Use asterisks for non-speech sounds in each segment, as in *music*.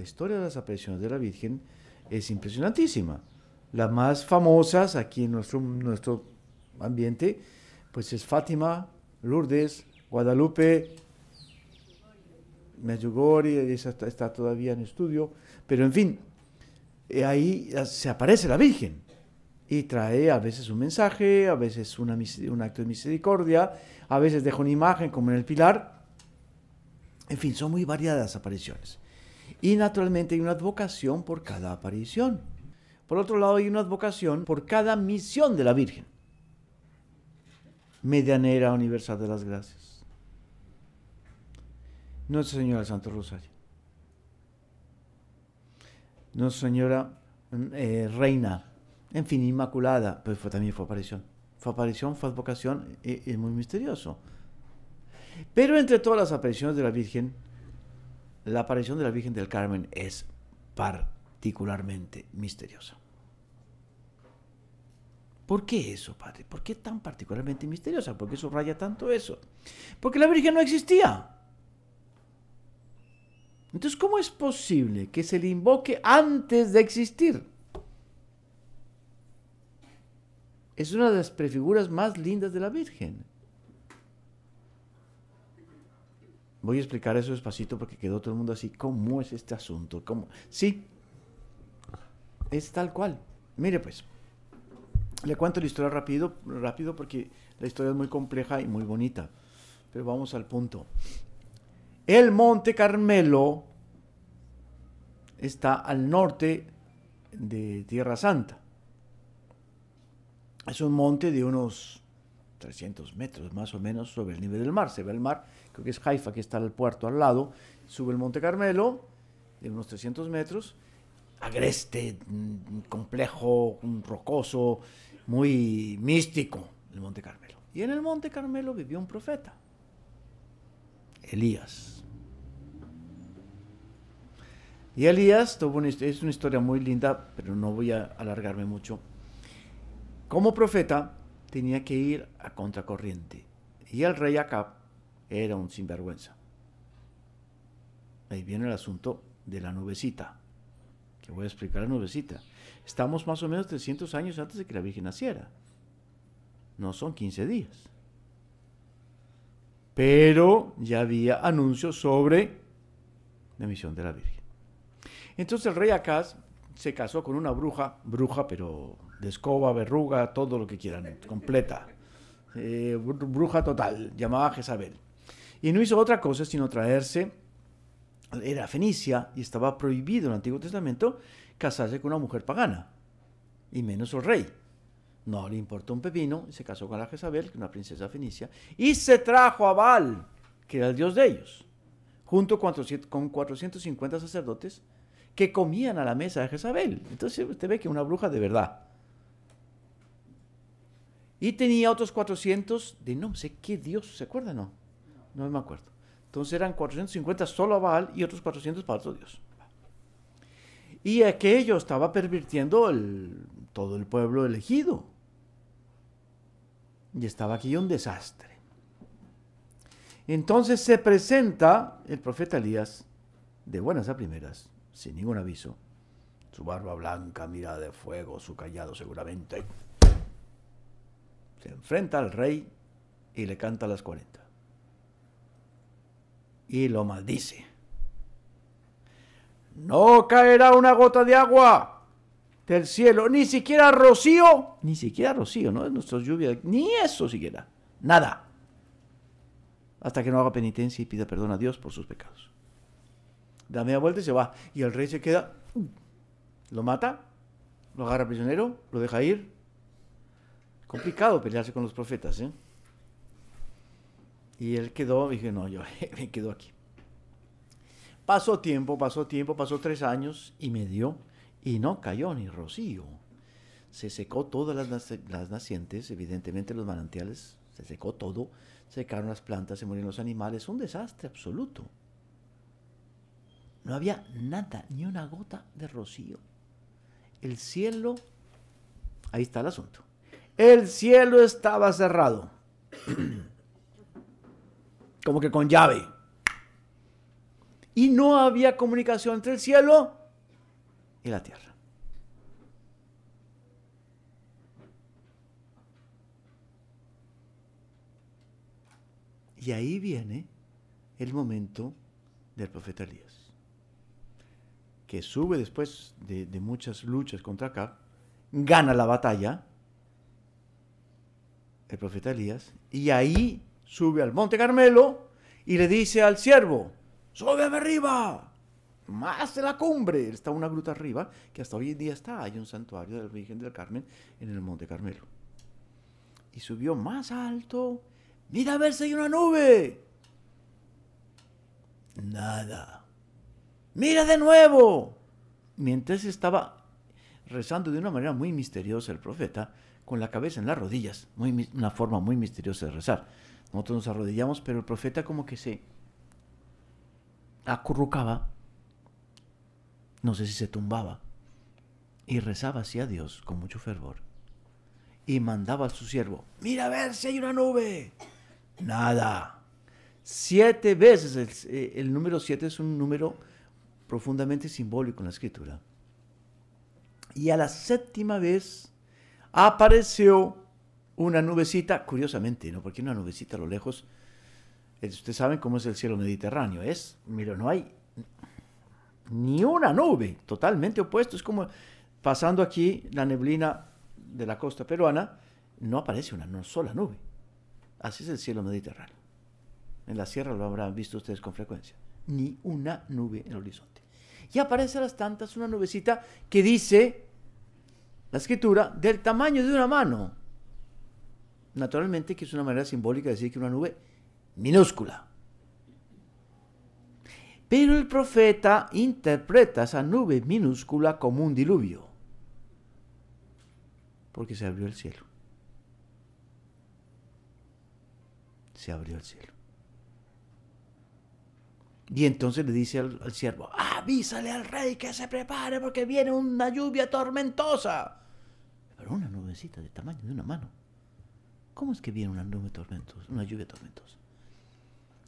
la historia de las apariciones de la Virgen es impresionantísima. Las más famosas aquí en nuestro, nuestro ambiente, pues es Fátima, Lourdes, Guadalupe, Medjugorje, esa está, todavía en estudio, pero en fin, eh, ahí ah, se aparece la Virgen y trae a veces un mensaje, a veces un acto de misericordia, a veces deja una imagen como en el pilar. En fin, son muy variadas las apariciones. Y naturalmente hay una advocación por cada aparición. Por otro lado, hay una advocación por cada misión de la Virgen. Medianera Universal de las Gracias. Nuestra Señora Santo Rosario. Nuestra Señora mm, eh, Reina. En fin, Inmaculada. Pues también fue aparición. Fue aparición, fue advocación. es eh, eh, muy misterioso. Pero entre todas las apariciones de la Virgen, la aparición de la Virgen del Carmen es particularmente misteriosa. ¿Por qué eso, padre? ¿Por qué tan particularmente misteriosa? ¿Por qué subraya tanto eso? Porque la Virgen no existía. Entonces, ¿cómo es posible que se le invoque antes de existir? Es una de las prefiguras más lindas de la Virgen. Voy a explicar eso despacito porque quedó todo el mundo así. ¿Cómo es este asunto? ¿Cómo? Sí, es tal cual. Mire pues, le cuento la historia rápido, rápido porque la historia es muy compleja y muy bonita. Pero vamos al punto. El Monte Carmelo está al norte de Tierra Santa. Es un monte de unos 300 metros más o menos sobre el nivel del mar. Se ve el mar que es Haifa, que está el puerto al lado, sube el Monte Carmelo, de unos 300 metros, agreste, mm, complejo, rocoso, muy místico el Monte Carmelo. Y en el Monte Carmelo vivió un profeta, Elías. Y Elías es una historia muy linda, pero no voy a alargarme mucho. Como profeta tenía que ir a contracorriente. Y el rey Acab era un sinvergüenza. Ahí viene el asunto de la nubecita, que voy a explicar la nubecita. Estamos más o menos 300 años antes de que la Virgen naciera. No son 15 días. Pero ya había anuncios sobre la misión de la Virgen. Entonces el rey Acaz se casó con una bruja, bruja pero de escoba, verruga, todo lo que quieran, completa. Eh, bruja total, llamada Jezabel. Y no hizo otra cosa sino traerse, era fenicia y estaba prohibido en el Antiguo Testamento casarse con una mujer pagana, y menos el rey. No le importó un pepino, se casó con la Jezabel, una princesa fenicia, y se trajo a Baal, que era el dios de ellos, junto con 450 sacerdotes que comían a la mesa de Jezabel. Entonces usted ve que una bruja de verdad. Y tenía otros 400 de no sé qué dios, ¿se acuerdan? No? no me acuerdo. Entonces eran 450 solo a Baal y otros 400 para otro Dios. Y aquello estaba pervirtiendo todo el pueblo elegido. Y estaba aquí un desastre. Entonces se presenta el profeta Elías, de buenas a primeras, sin ningún aviso, su barba blanca, mirada de fuego, su callado seguramente. Se enfrenta al rey y le canta las 40 y lo maldice. No caerá una gota de agua del cielo, ni siquiera rocío, ni siquiera rocío, no es nuestra lluvia, ni eso siquiera, nada. Hasta que no haga penitencia y pida perdón a Dios por sus pecados. Da media vuelta y se va. Y el rey se queda, lo mata, lo agarra prisionero, lo deja ir. Complicado pelearse con los profetas, ¿eh? Y él quedó, dije, no, yo *laughs* me quedo aquí. Pasó tiempo, pasó tiempo, pasó tres años y me dio. Y no cayó ni rocío. Se secó todas las, nacientes, evidentemente los manantiales, se secó todo, secaron las plantas, se murieron los animales, un desastre absoluto. No había nada, ni una gota de rocío. El cielo, ahí está el asunto. El cielo estaba cerrado. *clears throat* como que con llave. Y no había comunicación entre el cielo y la tierra. Y ahí viene el momento del profeta Elías, que sube después de, muchas luchas contra acá gana la batalla, el profeta Elías, y ahí sube al Monte Carmelo y le dice al siervo, sube arriba! Más de la cumbre. Está una gruta arriba que hasta hoy en día está. Hay un santuario de la Virgen del Carmen en el Monte Carmelo. Y subió más alto. Mira a ver si hay una nube. Nada. Mira de nuevo. Mientras estaba rezando de una manera muy misteriosa el profeta, con la cabeza en las rodillas, una forma muy misteriosa de rezar nosotros nos arrodillamos, pero el profeta como que se acurrucaba, no sé si se tumbaba, y rezaba hacia Dios con mucho fervor. Y mandaba a su siervo, mira a ver si hay una nube. Nada. Siete veces, el, eh, el número siete es un número profundamente simbólico en la escritura. Y a la séptima vez apareció una nubecita, curiosamente, ¿no? Porque una nubecita a lo lejos, ustedes saben cómo es el cielo mediterráneo, es, mira, no hay ni una nube, totalmente opuesto, es como pasando aquí la neblina de la costa peruana, no aparece una sola nube. Así es el cielo mediterráneo. En la sierra lo habrán visto ustedes con frecuencia. Ni una nube en el horizonte. Y aparece a las tantas una nubecita que dice, la escritura, del tamaño de una mano. Naturalmente que es una manera simbólica de decir que una nube minúscula. Pero el profeta interpreta esa nube minúscula como un diluvio, porque se abrió el cielo. Se abrió el cielo. Y entonces le dice al, al, siervo, avísale al rey que se prepare porque viene una lluvia tormentosa. Pero una nubecita de tamaño de una mano. ¿Cómo es que viene una nube tormentos, una lluvia tormentosa. tormentos?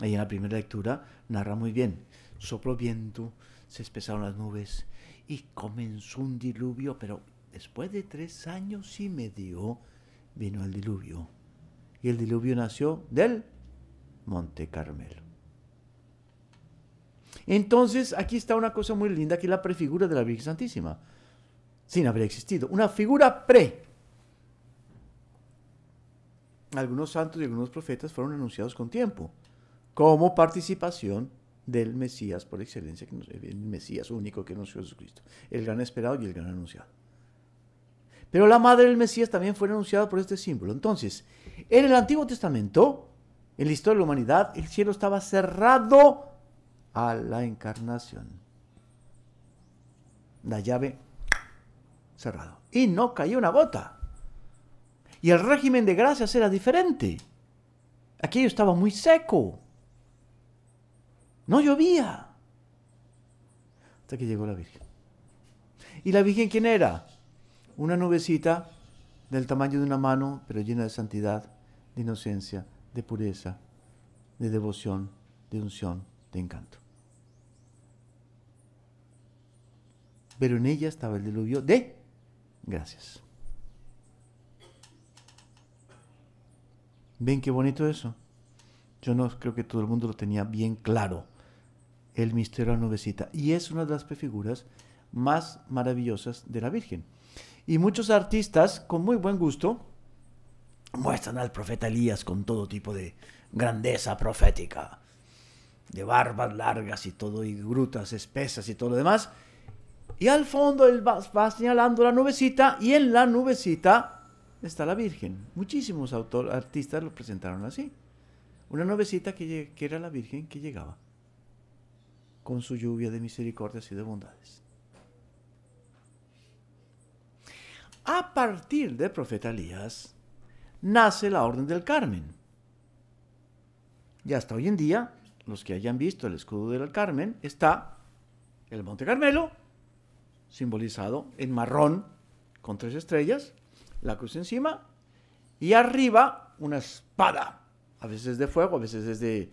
Ahí en la primera lectura narra muy bien, sopló viento, se espesaron las nubes y comenzó un diluvio, pero después de tres años y medio vino el diluvio. Y el diluvio nació del Monte Carmelo. Entonces, aquí está una cosa muy linda, que es la prefigura de la Virgen Santísima, sin haber existido. Una figura pre algunos santos y algunos profetas fueron anunciados con tiempo, como participación del Mesías por excelencia, el Mesías único que anunció Jesucristo, el gran esperado y el gran anunciado. Pero la madre del Mesías también fue anunciada por este símbolo. Entonces, en el Antiguo Testamento, en la historia de la humanidad, el cielo estaba cerrado a la encarnación. La llave cerrado Y no cayó una gota. Y el régimen de gracias era diferente. Aquello estaba muy seco. No llovía. Hasta que llegó la Virgen. ¿Y la Virgen quién era? Una nubecita del tamaño de una mano, pero llena de santidad, de inocencia, de pureza, de devoción, de unción, de encanto. Pero en ella estaba el diluvio de gracias. ¿Ven qué bonito eso? Yo no creo que todo el mundo lo tenía bien claro. El misterio de la nubecita. Y es una de las prefiguras más maravillosas de la Virgen. Y muchos artistas, con muy buen gusto, muestran al profeta Elías con todo tipo de grandeza profética, de barbas largas y todo, y grutas espesas y todo lo demás. Y al fondo él va, va señalando la nubecita, y en la nubecita está la Virgen. Muchísimos artistas lo presentaron así. Una novecita que, era la Virgen que llegaba con su lluvia de misericordias y de bondades. A partir de profeta Elías nace la Orden del Carmen. Y hasta hoy en día, los que hayan visto el escudo del Carmen, está el Monte Carmelo, simbolizado en marrón con tres estrellas, la cruz encima y arriba una espada, a veces de fuego, a veces es de,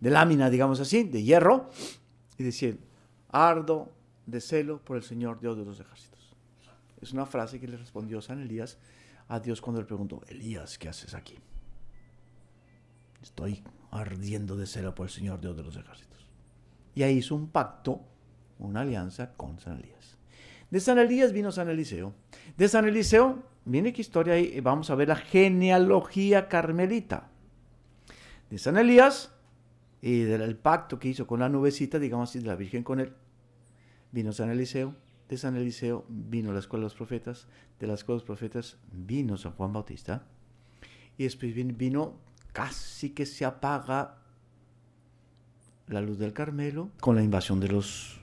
de lámina, digamos así, de hierro, y decía, ardo de celo por el Señor Dios de los ejércitos. Es una frase que le respondió San Elías a Dios cuando le preguntó, Elías, ¿qué haces aquí? Estoy ardiendo de celo por el Señor Dios de los ejércitos. Y ahí hizo un pacto, una alianza con San Elías. De San Elías vino San Eliseo. De San Eliseo Miren qué historia y eh, Vamos a ver la genealogía carmelita de San Elías y del pacto que hizo con la nubecita, digamos así, de la Virgen con él. Vino San Eliseo, de San Eliseo vino la Escuela de los Profetas, de la Escuela de los Profetas vino San Juan Bautista, y después vino, casi que se apaga la luz del Carmelo con la invasión de los,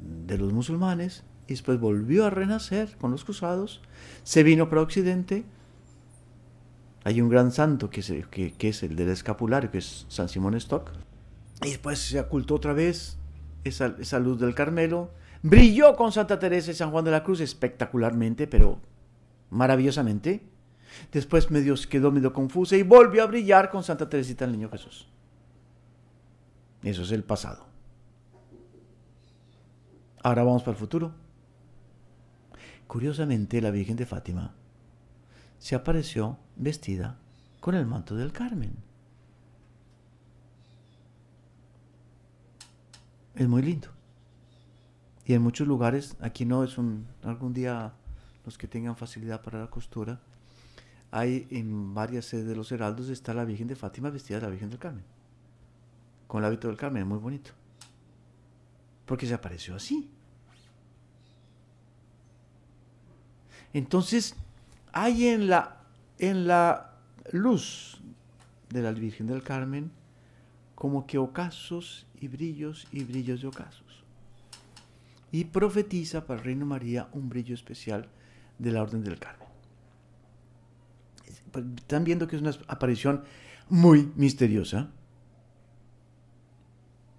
de los musulmanes, y después volvió a renacer con los cruzados, se vino para Occidente. Hay un gran santo que es, el, del escapulario, que es San Simón Stock. Y después se ocultó otra vez esa, esa luz del Carmelo. Brilló con Santa Teresa y San Juan de la Cruz espectacularmente, pero maravillosamente. Después medio quedó medio confusa y volvió a brillar con Santa Teresita el Niño Jesús. Eso es el pasado. Ahora vamos para el futuro. Curiosamente, la Virgen de Fátima se apareció vestida con el manto del Carmen. Es muy lindo. Y en muchos lugares, aquí no es un, algún día los que tengan facilidad para la costura, hay en varias sedes de los heraldos está la Virgen de Fátima vestida de la Virgen del Carmen. Con el hábito del Carmen, es muy bonito. Porque se apareció así. Entonces, hay en la, luz de la Virgen del Carmen como que ocasos y brillos y brillos de ocasos. Y profetiza para el Reino María un brillo especial de la Orden del Carmen. Pues, están viendo que es una aparición muy misteriosa,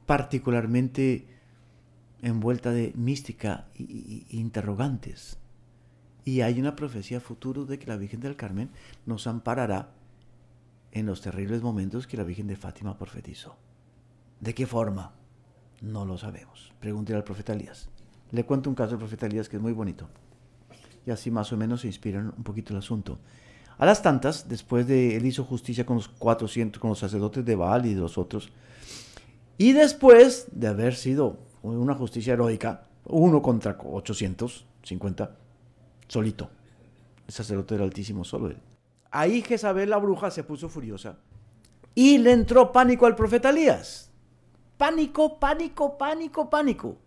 particularmente envuelta de mística e interrogantes. Y hay una profecía futuro de que la Virgen del Carmen nos amparará en los terribles momentos que la Virgen de Fátima profetizó. ¿De qué forma? No lo sabemos. Pregúntele al profeta Elías. Le cuento un caso del profeta Elías que es muy bonito. Y así más o menos se inspiran un poquito el asunto. A las tantas, después de él hizo justicia con los 400, con los sacerdotes de Baal y de los otros, y después de haber sido una justicia heroica, uno contra 850, solito. El sacerdote era Altísimo, solo él. Ahí Jezabel, la bruja, se puso furiosa y le entró pánico al profeta Elías. Pánico, pánico, pánico, pánico.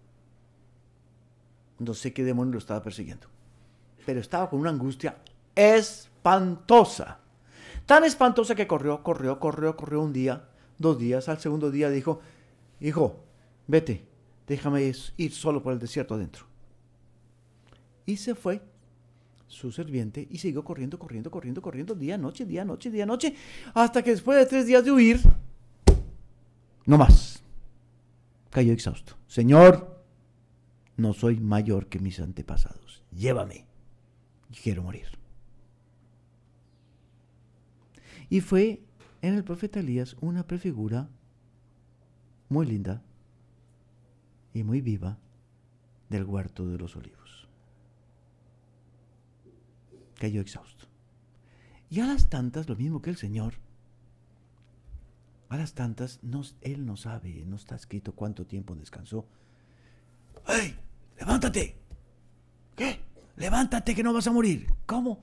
No sé qué demonio lo estaba persiguiendo, pero estaba con una angustia espantosa. Tan espantosa que corrió, corrió, corrió, corrió un día, dos días, al segundo día dijo, hijo, vete, déjame ir solo por el desierto adentro. Y se fue su serviente y siguió corriendo, corriendo, corriendo, corriendo, día, noche, día, noche, día, noche, hasta que después de tres días de huir, no más. Cayó exhausto. Señor, no soy mayor que mis antepasados. Llévame. Quiero morir. Y fue en el profeta Elías una prefigura muy linda y muy viva del huerto de los olivos cayó exhausto. Y a las tantas, lo mismo que el Señor, a las tantas, no, Él no sabe, no está escrito cuánto tiempo descansó. ¡Ey! ¡Levántate! ¿Qué? ¡Levántate que no vas a morir! ¿Cómo?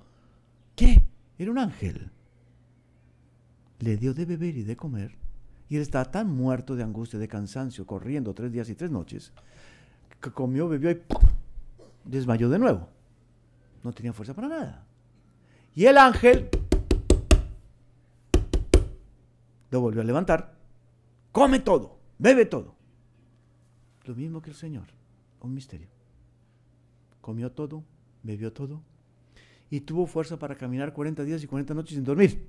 ¿Qué? Era un ángel. Le dio de beber y de comer, y él estaba tan muerto de angustia, de cansancio, corriendo tres días y tres noches, que comió, bebió y desmayó de nuevo. No tenía fuerza para nada. Y el ángel lo volvió a levantar. Come todo, bebe todo. Lo mismo que el Señor, un misterio. Comió todo, bebió todo y tuvo fuerza para caminar 40 días y 40 noches sin dormir.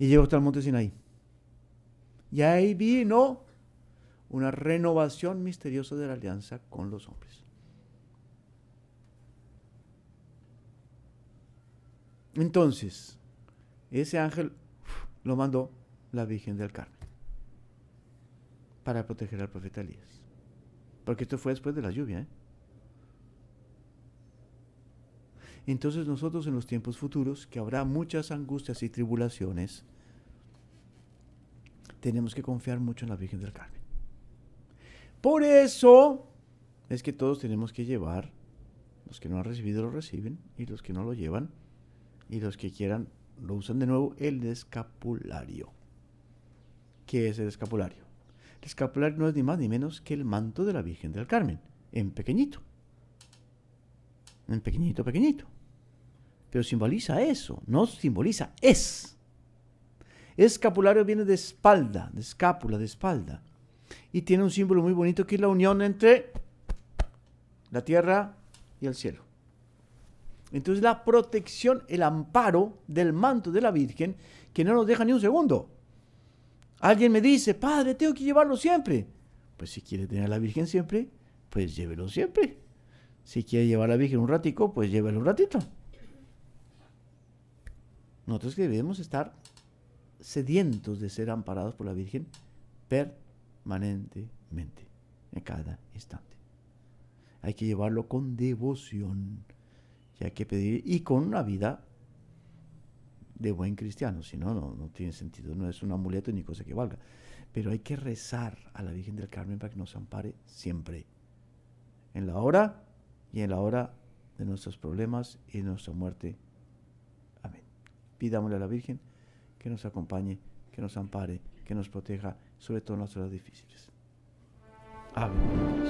Y llegó hasta el monte Sinaí. Y ahí vino una renovación misteriosa de la alianza con los hombres. Entonces, ese ángel lo mandó la Virgen del Carmen para proteger al profeta Elías. Porque esto fue después de la lluvia. ¿eh? Entonces nosotros en los tiempos futuros, que habrá muchas angustias y tribulaciones, tenemos que confiar mucho en la Virgen del Carmen. Por eso es que todos tenemos que llevar, los que no han recibido lo reciben y los que no lo llevan, y los que quieran lo usan de nuevo, el escapulario. ¿Qué es el escapulario? El escapulario no es ni más ni menos que el manto de la Virgen del Carmen, en pequeñito. En pequeñito, pequeñito. Pero simboliza eso, no simboliza, es. Escapulario viene de espalda, de escápula, de espalda. Y tiene un símbolo muy bonito que es la unión entre la tierra y el cielo. Entonces la protección, el amparo del manto de la Virgen, que no nos deja ni un segundo. Alguien me dice, padre, tengo que llevarlo siempre. Pues si quiere tener a la Virgen siempre, pues llévelo siempre. Si quiere llevar a la Virgen un ratico, pues llévelo un ratito. Nosotros que debemos estar sedientos de ser amparados por la Virgen permanentemente, en cada instante. Hay que llevarlo con devoción hay que pedir y con una vida de buen cristiano, si no, no, no tiene sentido, no es un amuleto ni cosa que valga. Pero hay que rezar a la Virgen del Carmen para que nos ampare siempre, en la hora y en la hora de nuestros problemas y de nuestra muerte. Amén. Pidámosle a la Virgen que nos acompañe, que nos ampare, que nos proteja, sobre todo en las horas difíciles. Amén.